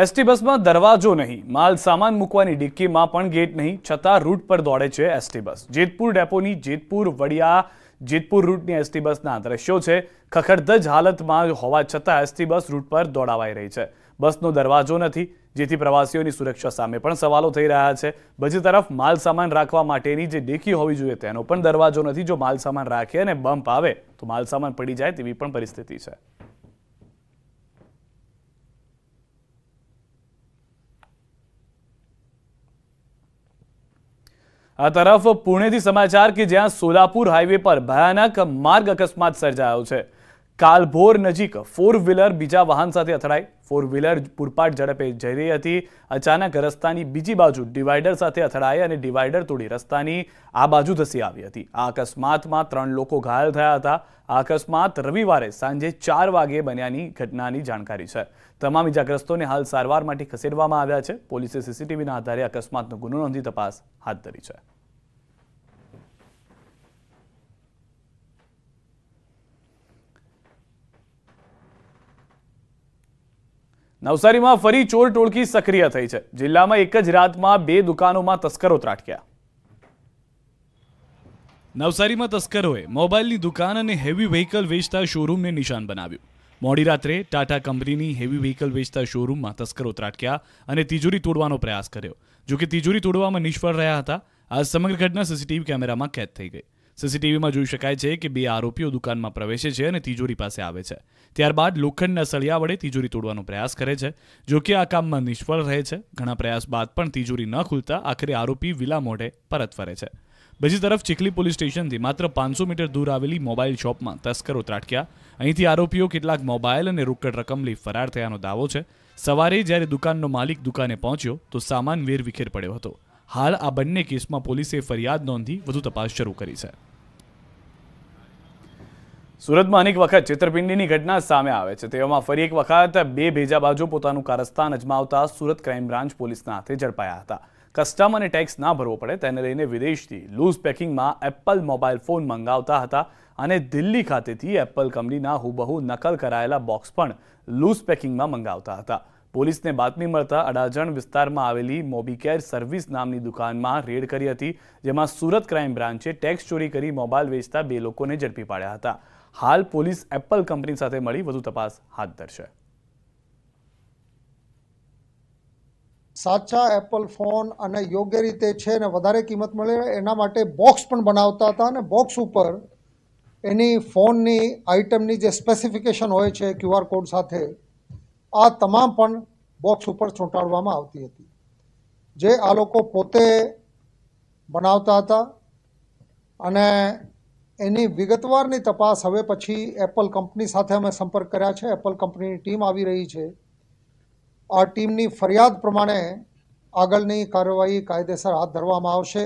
ST બસમાં દરવાજો નહીં માલ સામાન મૂકવાની ડિક્કીમાં પણ ગેટ નહીં છતાં રૂટ પર દોડે છે એસટી બસ જેતપુર ડેપોની જેતપુર વડિયા જેતપુર રૂટની એસટી બસના દ્રશ્યો છે ખખડધજ હાલતમાં હોવા છતાં એસટી બસ રૂટ પર દોડાવાઈ રહી છે બસનો દરવાજો નથી જેથી પ્રવાસીઓની સુરક્ષા સામે પણ સવાલો થઈ રહ્યા છે બીજી તરફ માલ સામાન રાખવા માટેની જે ડેકી હોવી જોઈએ તેનો પણ દરવાજો નથી જો માલ સામાન રાખે અને બમ્પ આવે તો માલ સામાન પડી જાય તેવી પણ પરિસ્થિતિ છે આ તરફ પુણેથી સમાચાર કે જ્યાં સોલાપુર હાઈવે પર ભયાનક માર્ગ અકસ્માત સર્જાયો છે કાલભોર નજીક ફોર વ્હીલર બીજા વાહન સાથે અથડાઈ ફોર વ્હીલર પૂરપાટ ઝડપે જઈ રહી હતી અચાનક રસ્તાની બીજી બાજુ ડિવાઈડર સાથે અથડાઈ અને ડિવાઈડર તોડી રસ્તાની આ બાજુ ધસી આવી હતી આ અકસ્માતમાં ત્રણ લોકો ઘાયલ થયા હતા આ અકસ્માત રવિવારે સાંજે ચાર વાગે બન્યાની ઘટનાની જાણકારી છે તમામ ઇજાગ્રસ્તોને હાલ સારવાર માટે ખસેડવામાં આવ્યા છે પોલીસે સીસીટીવીના આધારે અકસ્માતનો ગુનો નોંધી તપાસ હાથ ધરી છે નવસારીમાં ફરી ચોર ટોળકી સક્રિય થઈ છે જિલ્લામાં એક જ રાતમાં બે દુકાનોમાં તસ્કરો ત્રાટક્યા નવસારીમાં તસ્કરોએ મોબાઈલની દુકાન અને હેવી વ્હીકલ વેચતા શોરૂમને નિશાન બનાવ્યું મોડી રાત્રે ટાટા કંપનીની હેવી વ્હીકલ વેચતા શોરૂમમાં તસ્કરો ત્રાટક્યા અને તિજોરી તોડવાનો પ્રયાસ કર્યો જોકે તિજોરી તોડવામાં નિષ્ફળ રહ્યા હતા આ સમગ્ર ઘટના સીસીટીવી કેમેરામાં કેદ થઈ ગઈ સીસીટીવીમાં જોઈ શકાય છે કે બે આરોપીઓ દુકાનમાં પ્રવેશે છે અને તિજોરી પાસે આવે છે ત્યારબાદ લોખંડના સળિયા વડે તિજોરી તોડવાનો પ્રયાસ કરે છે જો કે આ કામમાં નિષ્ફળ રહે છે ઘણા પ્રયાસ બાદ પણ તિજોરી ન ખુલતા આખરે આરોપી વિલા મોઢે પરત ફરે છે બીજી તરફ ચીખલી પોલીસ સ્ટેશનથી માત્ર પાંચસો મીટર દૂર આવેલી મોબાઈલ શોપમાં તસ્કરો ત્રાટક્યા અહીંથી આરોપીઓ કેટલાક મોબાઈલ અને રોકડ રકમ લઈ ફરાર થયાનો દાવો છે સવારે જ્યારે દુકાનનો માલિક દુકાને પહોંચ્યો તો સામાન વેરવિખેર પડ્યો હતો હાલ આ બંને કેસમાં પોલીસે ફરિયાદ નોંધી વધુ તપાસ શરૂ કરી છે સુરતમાં અનેક વખત છેતરપિંડીની ઘટના સામે આવે છે તેવામાં ફરી એક વખત બે બાજુ પોતાનું કારસ્તાન અજમાવતા સુરત ક્રાઇમ બ્રાન્ચ પોલીસના હાથે ઝડપાયા હતા કસ્ટમ અને ટેક્સ ના ભરવો પડે તેને લઈને વિદેશથી લૂઝ પેકિંગમાં એપલ મોબાઈલ ફોન મંગાવતા હતા અને દિલ્હી ખાતેથી એપલ કંપનીના હુબહુ નકલ કરાયેલા બોક્સ પણ લૂઝ પેકિંગમાં મંગાવતા હતા પોલીસને બાતમી મળતા અડાજણ વિસ્તારમાં આવેલી મોબીકેર સર્વિસ નામની દુકાનમાં રેડ કરી હતી જેમાં સુરત ક્રાઇમ બ્રાન્ચે ટેક્સ ચોરી કરી મોબાઈલ વેચતા બે લોકોને ઝડપી પાડ્યા હતા હાલ પોલીસ એપલ કંપની સાથે મળી વધુ તપાસ હાથ ધરશે સાચા એપલ ફોન અને યોગ્ય રીતે છે ને વધારે કિંમત મળે એના માટે બોક્સ પણ બનાવતા હતા અને બોક્સ ઉપર એની ફોનની આઇટમની જે સ્પેસિફિકેશન હોય છે ક્યુઆર કોડ સાથે આ તમામ પણ બોક્સ ઉપર ચોંટાડવામાં આવતી હતી જે આ લોકો પોતે બનાવતા હતા અને એની વિગતવારની તપાસ હવે પછી એપલ કંપની સાથે અમે સંપર્ક કર્યા છે એપલ કંપનીની ટીમ આવી રહી છે આ ટીમની ફરિયાદ પ્રમાણે આગળની કાર્યવાહી કાયદેસર હાથ ધરવામાં આવશે